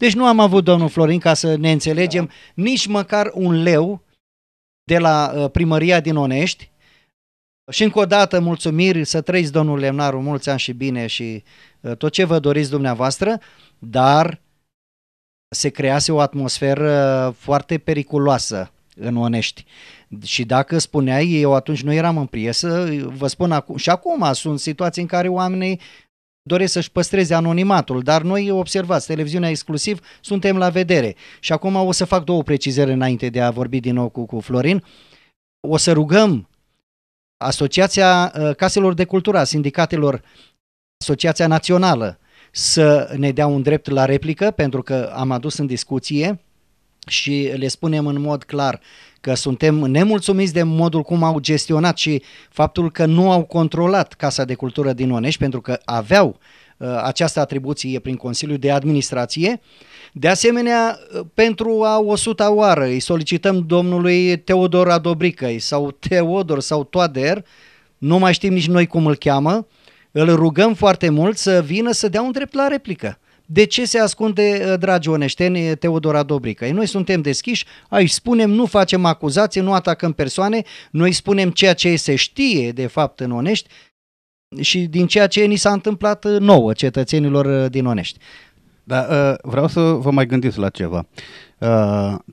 Deci nu am avut, domnul Florin, ca să ne înțelegem, da. nici măcar un leu de la uh, primăria din Onești. Și încă o dată mulțumiri, să trăiți domnul Lemnaru mulți ani și bine și uh, tot ce vă doriți dumneavoastră, dar se crease o atmosferă foarte periculoasă în Onești. Și dacă spuneai, eu atunci nu eram în priesă, vă spun acum, și acum sunt situații în care oamenii doresc să-și păstreze anonimatul, dar noi, observați, televiziunea exclusiv, suntem la vedere. Și acum o să fac două precizări înainte de a vorbi din nou cu, cu Florin. O să rugăm Asociația uh, Caselor de Cultură a Sindicatelor, Asociația Națională, să ne dea un drept la replică, pentru că am adus în discuție și le spunem în mod clar că suntem nemulțumiți de modul cum au gestionat și faptul că nu au controlat Casa de Cultură din Onești pentru că aveau uh, această atribuție prin Consiliul de Administrație. De asemenea, uh, pentru a 100 oară îi solicităm domnului Teodor Adobricăi sau Teodor sau Toader, nu mai știm nici noi cum îl cheamă, îl rugăm foarte mult să vină să dea un drept la replică de ce se ascunde, uh, dragi oneșteni, uh, Teodora Dobrică? Noi suntem deschiși, aici spunem, nu facem acuzații, nu atacăm persoane, noi spunem ceea ce se știe de fapt în Onești și din ceea ce ni s-a întâmplat uh, nouă cetățenilor din Onești. Da, vreau să vă mai gândiți la ceva.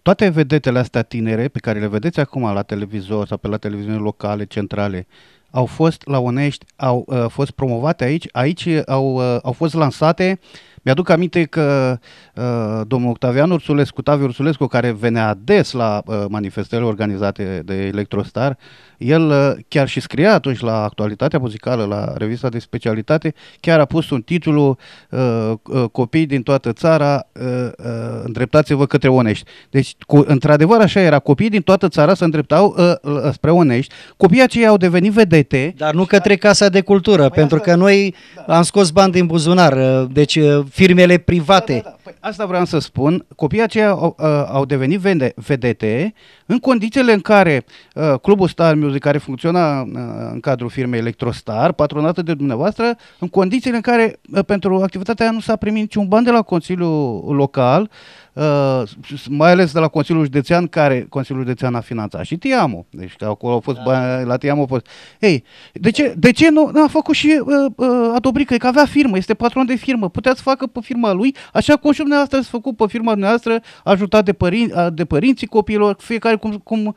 Toate vedetele astea tinere pe care le vedeți acum la televizor sau pe la televiziuni locale, centrale, au fost la Onești, au fost promovate aici, aici au, au fost lansate mi-aduc aminte că uh, domnul Octavian Ursulescu, Tavi Ursulescu, care venea des la uh, manifestele organizate de Electrostar, el uh, chiar și scria atunci la actualitatea muzicală, la revista de specialitate, chiar a pus un titlu uh, uh Copii din toată țara, uh, uh, îndreptați-vă către Onești. Deci, cu, într-adevăr așa era, copiii din toată țara se îndreptau uh, uh spre Onești. Copiii aceia au devenit vedete. Dar nu către Casa de Cultură, păi pentru asta... că noi da. am scos bani din buzunar. Uh, deci firmele private. Da, da, da. Păi asta vreau să spun. Copiii aceia au, ă, au devenit vedete în condițiile în care uh, Clubul Star Music, care funcționa uh, în cadrul firmei Electrostar, patronată de dumneavoastră, în condițiile în care uh, pentru activitatea aia nu s-a primit niciun ban de la Consiliul Local, Uh, mai ales de la Consiliul Județean, care Consiliul Județean a finanțat și Tiamo. Deci că acolo au fost da. bani, la Tiamo au fost. Ei, de ce, de ce nu a făcut și uh, uh, Adobrică? Că avea firmă, este patron de firmă. Putea să facă pe firma lui, așa cum și dumneavoastră ați făcut pe firma dumneavoastră, ajutat de, părin- de părinții copiilor, fiecare cum, cum,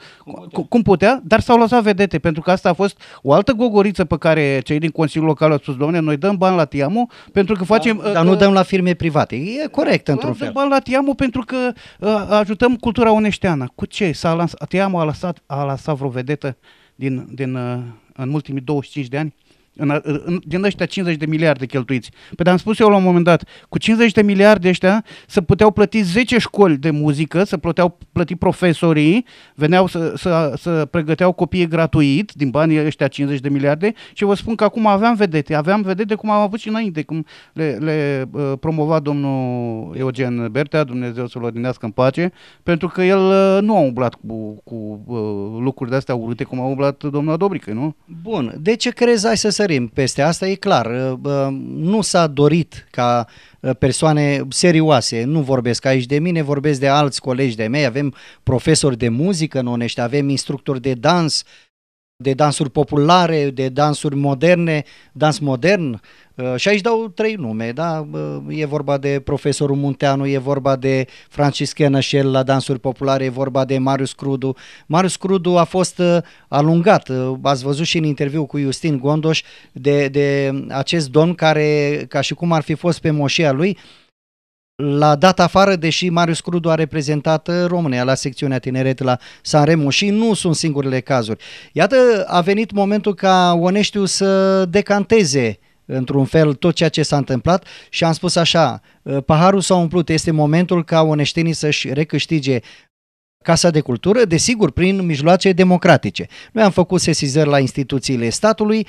cum, cum putea, dar s-au lăsat vedete, pentru că asta a fost o altă gogoriță pe care cei din Consiliul Local au spus, domne, noi dăm bani la Tiamo pentru că da, facem... Dar, uh, dar nu uh, dăm la firme private. E corect, da, într-un fel. Dăm bani la Tiamo pentru pentru că uh, ajutăm cultura uneșteană. Cu ce? S-a lansat, a lăsat, a lăsat vreo vedetă din, din, uh, în ultimii 25 de ani? în, în, din ăștia 50 de miliarde cheltuiți. Păi dar am spus eu la un moment dat, cu 50 de miliarde ăștia să puteau plăti 10 școli de muzică, să puteau plăti profesorii, veneau să, să, să pregăteau copiii gratuit din banii ăștia 50 de miliarde și vă spun că acum aveam vedete, aveam vedete cum am avut și înainte, cum le, le uh, promova domnul Eugen Bertea, Dumnezeu să-l odinească în pace, pentru că el uh, nu a umblat cu, cu uh, lucruri de-astea urâte cum a umblat domnul Dobrică, nu? Bun, de ce crezi hai să se sărim peste asta, e clar. Uh, uh, nu s-a dorit ca uh, persoane serioase, nu vorbesc aici de mine, vorbesc de alți colegi de mei, avem profesori de muzică în Onești, avem instructori de dans, de dansuri populare, de dansuri moderne, dans modern. Uh, și aici dau trei nume, da? Uh, e vorba de profesorul Munteanu, e vorba de Francis Nășel la dansuri populare, e vorba de Marius Crudu. Marius Crudu a fost uh, alungat, ați văzut și în interviu cu Justin Gondoș, de, de acest domn care, ca și cum ar fi fost pe moșia lui, l-a dat afară, deși Marius Crudu a reprezentat uh, România la secțiunea tineret la Sanremo și nu sunt singurele cazuri. Iată, a venit momentul ca Oneștiu să decanteze într-un fel tot ceea ce s-a întâmplat și am spus așa, uh, paharul s-a umplut, este momentul ca oneștenii să-și recâștige Casa de Cultură, desigur, prin mijloace democratice. Noi am făcut sesizări la instituțiile statului,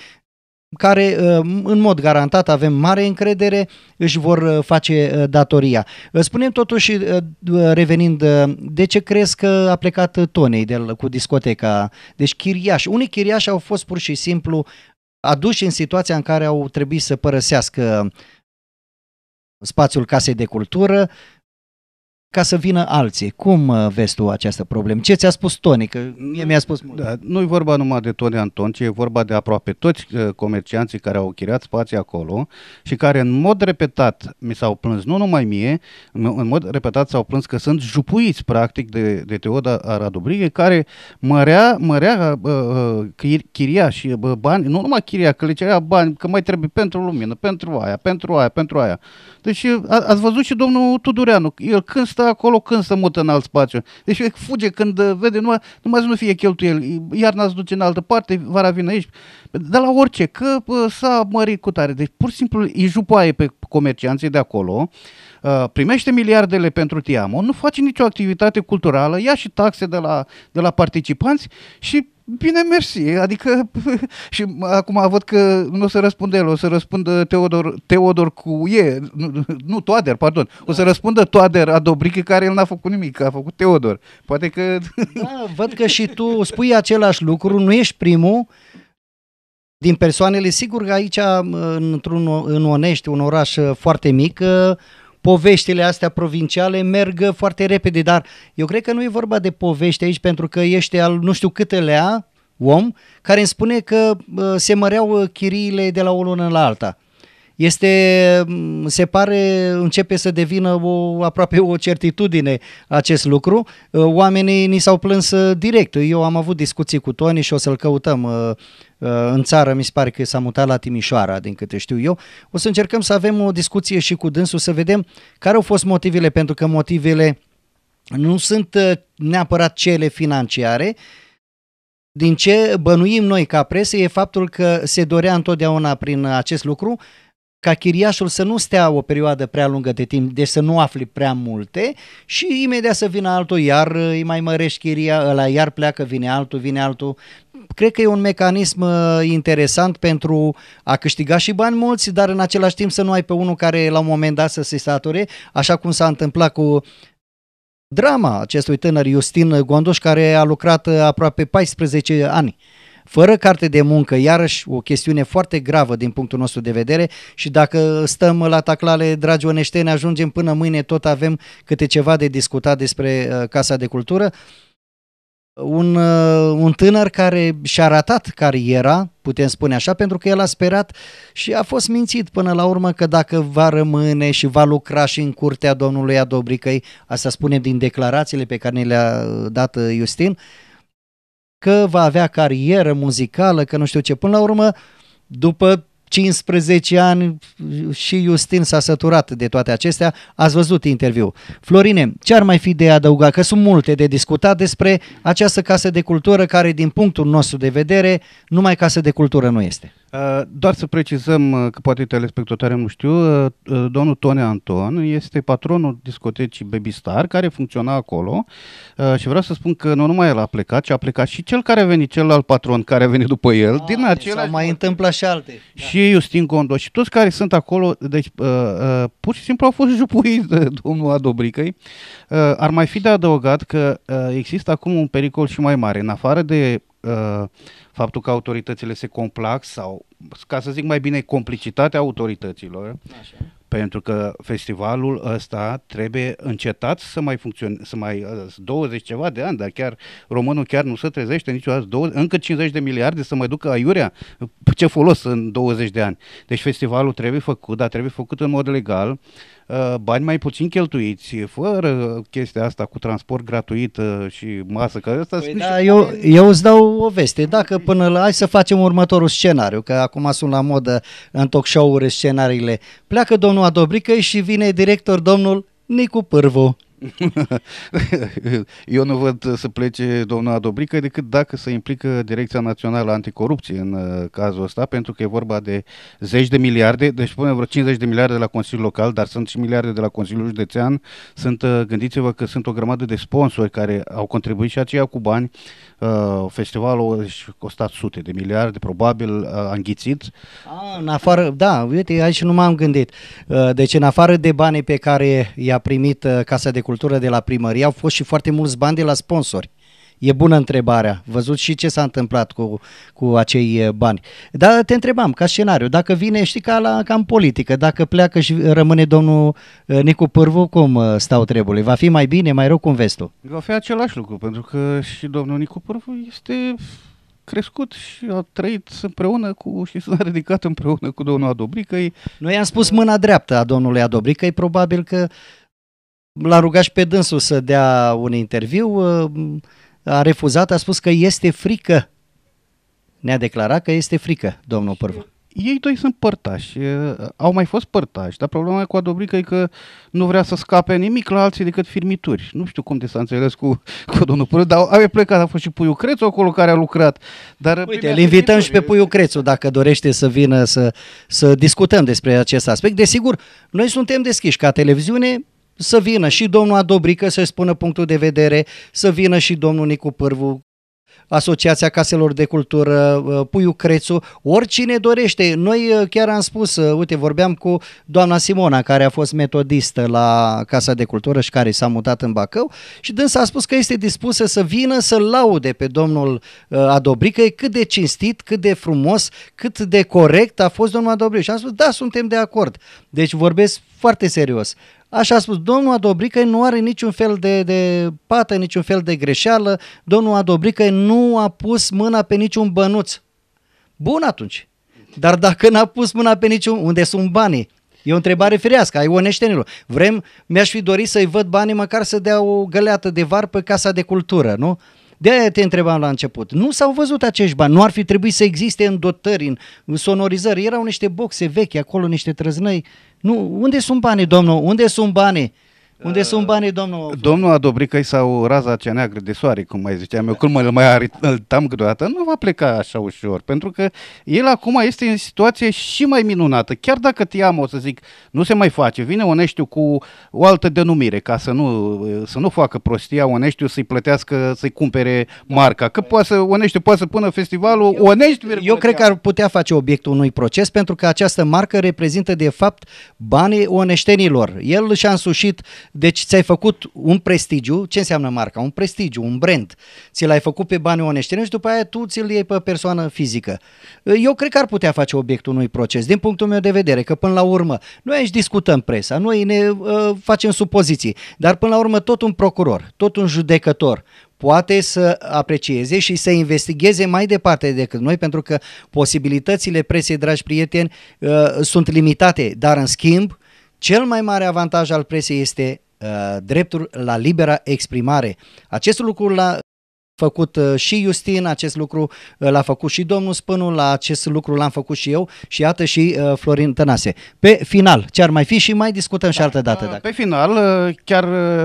care uh, în mod garantat avem mare încredere, își vor uh, face uh, datoria. Spunem totuși, revenind, de ce crezi că a plecat Tonei de, cu discoteca? Deci chiriași, unii chiriași au fost pur și simplu aduși în situația în care au trebuit să părăsească spațiul casei de cultură, ca să vină alții. Cum uh, vezi tu această problemă? Ce ți-a spus Toni? Că mie mi-a spus mult. Da, nu e vorba numai de Toni Anton, ci e vorba de aproape toți uh, comercianții care au chiriat spații acolo și care în mod repetat mi s-au plâns, nu numai mie, în mod repetat s-au plâns că sunt jupuiți practic de, de Teoda Radobrighe care mărea, mărea uh, uh chiria și uh, bani, nu numai chiria, că le cerea bani, că mai trebuie pentru lumină, pentru aia, pentru aia, pentru aia. Deci a, ați văzut și domnul Tudureanu, el când stă acolo când se mută în alt spațiu. Deci fuge când uh, vede, numai, numai să nu fie cheltuiel. Iarna se duce în altă parte, vara vine aici. De la orice, că uh, s-a mărit cu tare. Deci pur și simplu îi jupoaie pe comercianții de acolo. Uh, primește miliardele pentru Tiamo, nu face nicio activitate culturală, ia și taxe de la, de la participanți și Bine, mersi. Adică, și acum văd că nu o să răspundă el, o să răspundă Teodor, Teodor cu E, nu, nu Toader, pardon. O să da. răspundă Toader a Dobrică care el n-a făcut nimic, a făcut Teodor. Poate că... Da, văd că și tu spui același lucru, nu ești primul din persoanele, sigur că aici, uh, într-un în Onești, un oraș uh, foarte mic, poveștile astea provinciale merg foarte repede, dar eu cred că nu e vorba de povești aici pentru că ești al nu știu câtelea om care îmi spune că se măreau chiriile de la o lună la alta este, se pare, începe să devină o, aproape o certitudine acest lucru. Oamenii ni s-au plâns uh, direct. Eu am avut discuții cu Tony și o să-l căutăm uh, în țară, mi se pare că s-a mutat la Timișoara, din câte știu eu. O să încercăm să avem o discuție și cu dânsul, să vedem care au fost motivele, pentru că motivele nu sunt uh, neapărat cele financiare, din ce bănuim noi ca presă e faptul că se dorea întotdeauna prin acest lucru ca chiriașul să nu stea o perioadă prea lungă de timp, deci să nu afli prea multe și imediat să vină altul, iar uh, îi mai mărești chiria, ăla iar pleacă, vine altul, vine altul cred că e un mecanism uh, interesant pentru a câștiga și bani mulți, dar în același timp să nu ai pe unul care la un moment dat să se sature, așa cum s-a întâmplat cu drama acestui tânăr Justin Gondoș care a lucrat uh, aproape 14 ani fără carte de muncă, iarăși o chestiune foarte gravă din punctul nostru de vedere și dacă stăm la taclale, dragi oneșteni, ajungem până mâine, tot avem câte ceva de discutat despre uh, Casa de Cultură un, uh, un tânăr care și-a ratat cariera, putem spune așa, pentru că el a sperat și a fost mințit până la urmă că dacă va rămâne și va lucra și în curtea domnului Adobricăi, asta spune din declarațiile pe care ne le-a uh, dat Justin, uh, că va avea carieră muzicală, că nu știu ce. Până la urmă, după 15 ani și Justin s-a săturat de toate acestea. Ați văzut interviu. Florine, ce ar mai fi de adăugat? Că sunt multe de discutat despre această casă de cultură care, din punctul nostru de vedere, numai casă de cultură nu este. Uh, doar să precizăm, uh, că poate telespectatorii nu știu, uh, domnul Tone Anton este patronul discotecii Baby Star, care funcționa acolo și vreau să spun că nu numai el a plecat, ci a plecat și cel care a venit, celălalt patron care a venit după el, a, ah, din deci același... mai întâmplat și alte. Și și Justin Gondo și toți care sunt acolo, deci uh, uh, pur și simplu au fost jupuiți de domnul Adobricăi. Uh, ar mai fi de adăugat că uh, există acum un pericol și mai mare, în afară de uh, faptul că autoritățile se complac sau, ca să zic mai bine, complicitatea autorităților, Așa pentru că festivalul ăsta trebuie încetat să mai funcționeze, să mai 20 uh, ceva de ani, dar chiar românul chiar nu se trezește niciodată, 20, încă 50 de miliarde să mai ducă aiurea, ce folos în 20 de ani. Deci festivalul trebuie făcut, dar trebuie făcut în mod legal, Uh, bani mai puțin cheltuiți, fără chestia asta cu transport gratuit uh, și masă. Că asta păi da, eu, eu îți dau o veste. Dacă până la... Hai să facem următorul scenariu, că acum sunt la modă în talk show-uri scenariile. Pleacă domnul Adobrică și vine director domnul Nicu Pârvu. Eu nu văd să plece domnul Adobrică decât dacă se implică Direcția Națională Anticorupție în uh, cazul ăsta, pentru că e vorba de zeci de miliarde, deci spunem vreo 50 de miliarde de la Consiliul Local, dar sunt și miliarde de la Consiliul Județean. Sunt, uh, gândiți-vă că sunt o grămadă de sponsori care au contribuit și aceia cu bani. Uh, festivalul își costat sute de miliarde, probabil a înghițit. A, ah, în afară, da, uite, aici nu m-am gândit. Deci în afară de banii pe care i-a primit Casa de Cultură, cultură de la primărie, au fost și foarte mulți bani de la sponsori. E bună întrebarea. Văzut și ce s-a întâmplat cu, cu acei eh, bani. Dar te întrebam, ca scenariu, dacă vine, știi, ca, la, ca în politică, dacă pleacă și rămâne domnul eh, Nicu Pârvu, cum eh, stau treburile? Va fi mai bine, mai rău, cum vezi tu? Va fi același lucru, pentru că și domnul Nicu Pârvu este crescut și a trăit împreună cu și s-a ridicat împreună cu domnul Adobricăi. Noi am spus mâna dreaptă a domnului Adobricăi, probabil că L-a rugat și pe dânsul să dea un interviu, a refuzat, a spus că este frică. Ne-a declarat că este frică, domnul Părvă. Ei doi sunt părtași, au mai fost părtași, dar problema cu Adobrică e că nu vrea să scape nimic la alții decât firmituri. Nu știu cum te s-a înțeles cu, cu domnul Părvă, dar a plecat, a fost și Puiu Crețu acolo care a lucrat. Dar Uite, îl invităm și pe Puiu Crețu dacă dorește să vină să, să discutăm despre acest aspect. Desigur, noi suntem deschiși ca televiziune, să vină și domnul Adobrică să spună punctul de vedere, să vină și domnul Nicu Pârvu, Asociația Caselor de Cultură, uh, Puiu Crețu, oricine dorește. Noi uh, chiar am spus, uh, uite, vorbeam cu doamna Simona, care a fost metodistă la Casa de Cultură și care s-a mutat în Bacău și dânsa a spus că este dispusă să vină să laude pe domnul Adobrică cât de cinstit, cât de frumos, cât de corect a fost domnul Adobrică. Și am spus, da, suntem de acord. Deci vorbesc foarte serios. Așa a spus, domnul Adobrică nu are niciun fel de, de pată, niciun fel de greșeală, domnul Adobrică nu a pus mâna pe niciun bănuț. Bun atunci, dar dacă n-a pus mâna pe niciun, unde sunt banii? E o întrebare firească, ai oneștenilor. Vrem, mi-aș fi dorit să-i văd banii măcar să dea o găleată de var pe Casa de Cultură, nu? De-aia te întrebam la început. Nu s-au văzut acești bani, nu ar fi trebuit să existe în dotări, în sonorizări. Erau niște boxe vechi acolo, niște trăznăi. Nu, unde sunt banii, domnul? Unde sunt banii? Unde uh, sunt banii, domnul? Domnul Adobricăi sau raza cea neagră de soare, cum mai ziceam eu, când îl mai arătam câteodată, nu va pleca așa ușor, pentru că el acum este în situație și mai minunată. Chiar dacă am, o să zic, nu se mai face, vine Oneștiu cu o altă denumire, ca să nu, să nu facă prostia Oneștiu să-i plătească, să-i cumpere marca, că poate să, Oneștiu poate să pună festivalul eu, Onești. Eu cred că ar putea face obiectul unui proces, pentru că această marcă reprezintă de fapt banii oneștenilor. El și-a însușit deci ți-ai făcut un prestigiu, ce înseamnă marca? Un prestigiu, un brand. Ți l-ai făcut pe bani onești și după aia tu ți-l iei pe persoană fizică. Eu cred că ar putea face obiectul unui proces, din punctul meu de vedere, că până la urmă noi aici discutăm presa, noi ne uh, facem supoziții, dar până la urmă tot un procuror, tot un judecător poate să aprecieze și să investigheze mai departe decât noi, pentru că posibilitățile presei, dragi prieteni, uh, sunt limitate, dar în schimb cel mai mare avantaj al presei este uh, dreptul la libera exprimare. Acest lucru l-a făcut uh, și Justin, acest lucru uh, l-a făcut și domnul Spânu, la acest lucru l-am făcut și eu și iată și uh, Florin Tănase. Pe final, ce ar mai fi și mai discutăm da, și altă dată. Uh, dacă... Pe final, uh, chiar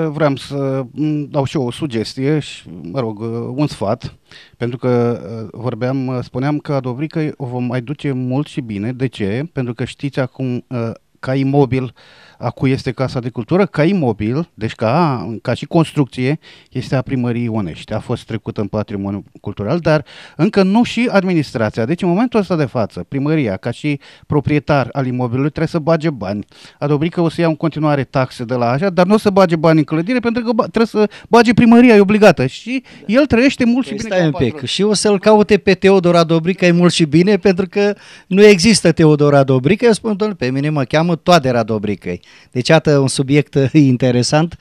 vreau să mm, dau și eu o sugestie și, mă rog, un sfat, pentru că vorbeam, spuneam că că o vom mai duce mult și bine. De ce? Pentru că știți acum ca imobil, acu este Casa de Cultură, ca imobil, deci ca, ca și construcție, este a primăriei Onești. A fost trecută în patrimoniu cultural, dar încă nu și administrația. Deci în momentul ăsta de față, primăria, ca și proprietar al imobilului, trebuie să bage bani. că o să ia în continuare taxe de la așa, dar nu o să bage bani în clădire, pentru că trebuie să bage primăria, e obligată. Și el trăiește mult păi și bine. Stai un pic. Și o să-l caute pe Teodora Dobrica, e mult și bine, pentru că nu există Teodora Dobrica. Eu spun, domnule, pe mine mă cheamă cheamă Toadera Dobricăi. Deci, iată un subiect uh, interesant.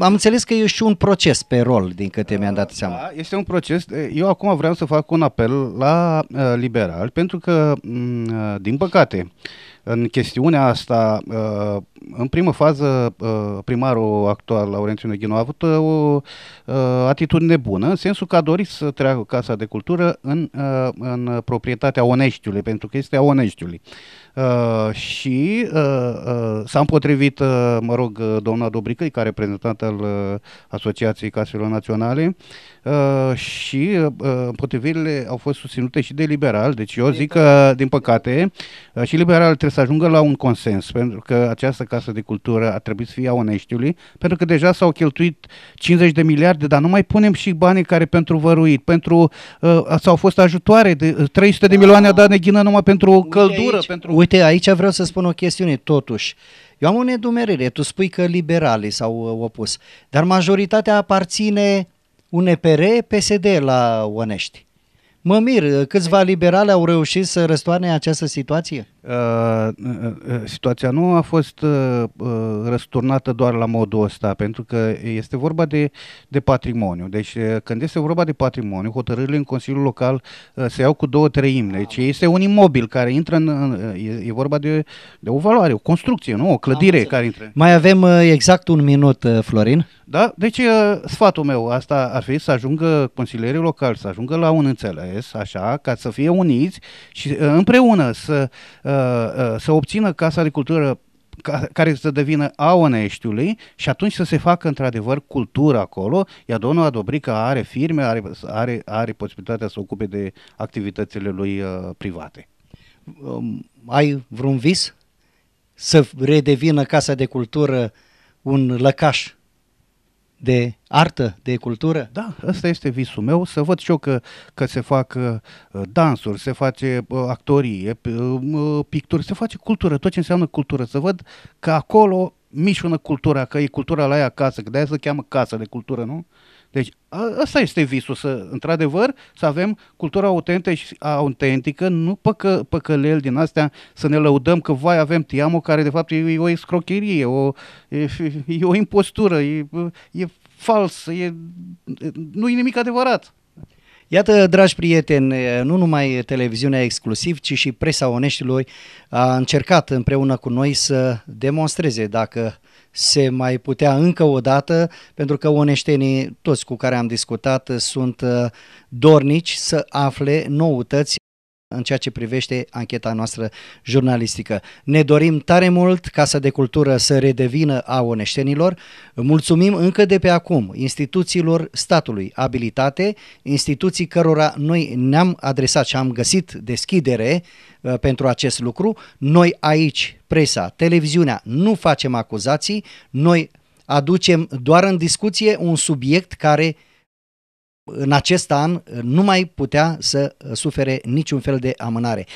Am înțeles că e și un proces pe rol, din câte mi-am dat uh, seama. Da, este un proces. Eu acum vreau să fac un apel la uh, liberal, pentru că, mm, din păcate, în chestiunea asta, în primă fază, primarul actual, Laurențiu Neghinu, a avut o atitudine bună, în sensul că a dorit să treacă Casa de Cultură în, în proprietatea Oneștiului, pentru că este a Oneștiului. Uh, și uh, uh, s-a împotrivit, uh, mă rog, uh, doamna Dobricăi, e reprezentant al uh, Asociației Caselor Naționale uh, și uh, împotrivirile au fost susținute și de liberal. Deci eu zic că, din păcate, uh, și liberal trebuie să ajungă la un consens, pentru că această casă de cultură a trebuit să fie a oneștiului, pentru că deja s-au cheltuit 50 de miliarde, dar nu mai punem și banii care pentru văruit, pentru uh, s-au fost ajutoare, de 300 uh, de da. milioane a dat neghină numai pentru căldură, pentru Uite, aici vreau să spun o chestiune, totuși. Eu am o nedumerire, tu spui că liberalii s-au uh, opus, dar majoritatea aparține UNPR, PSD la Onești. Mă mir, uh, câțiva liberali au reușit să răstoarne această situație? Uh, uh, uh situația nu a fost uh, răsturnată doar la modul ăsta, pentru că este vorba de, de patrimoniu. Deci când este vorba de patrimoniu, hotărârile în Consiliul Local uh, se iau cu două treimi. Deci ah. este un imobil care intră în... Uh, e, e vorba de, de o valoare, o construcție, nu? O clădire care intră. Mai avem uh, exact un minut, uh, Florin. Da? Deci uh, sfatul meu asta ar fi să ajungă consilierii locali, să ajungă la un înțeles înțeles, așa, ca să fie uniți și uh, împreună să, uh, uh, să obțină Casa de Cultură care să devină a Oneștiului și atunci să se facă într-adevăr cultură acolo, iar domnul Adobrica are firme, are, are, are posibilitatea să ocupe de activitățile lui uh, private. Um, ai vreun vis să redevină Casa de Cultură un lăcaș de artă, de cultură? Da, ăsta este visul meu, să văd și eu că, că se fac uh, dansuri, se face uh, actorie, uh, picturi, se face cultură, tot ce înseamnă cultură, să văd că acolo mișună cultura, că e cultura la ea acasă, că de-aia se cheamă casă de cultură, nu? Uh, deci ăsta este visul, să, într-adevăr, să avem cultura autentică, autentică nu păcă, păcălel din astea, să ne lăudăm că, vai, avem tiamul care, de fapt, e, e o escrocherie, o, e, e o impostură, e, e fals, e, nu e nimic adevărat. Iată, dragi prieteni, nu numai televiziunea exclusiv, ci și presa oneștilor a încercat împreună cu noi să demonstreze dacă uh, se mai putea încă o dată, pentru că oneștenii, toți cu care am discutat, sunt uh, dornici să afle noutăți în ceea ce privește ancheta noastră jurnalistică. Ne dorim tare mult Casa de Cultură să redevină a oneștenilor. Mulțumim încă de pe acum instituțiilor statului abilitate, instituții cărora noi ne-am adresat și am găsit deschidere uh, pentru acest lucru. Noi aici, presa, televiziunea, nu facem acuzații, noi aducem doar în discuție un subiect care în acest an nu mai putea să sufere niciun fel de amânare.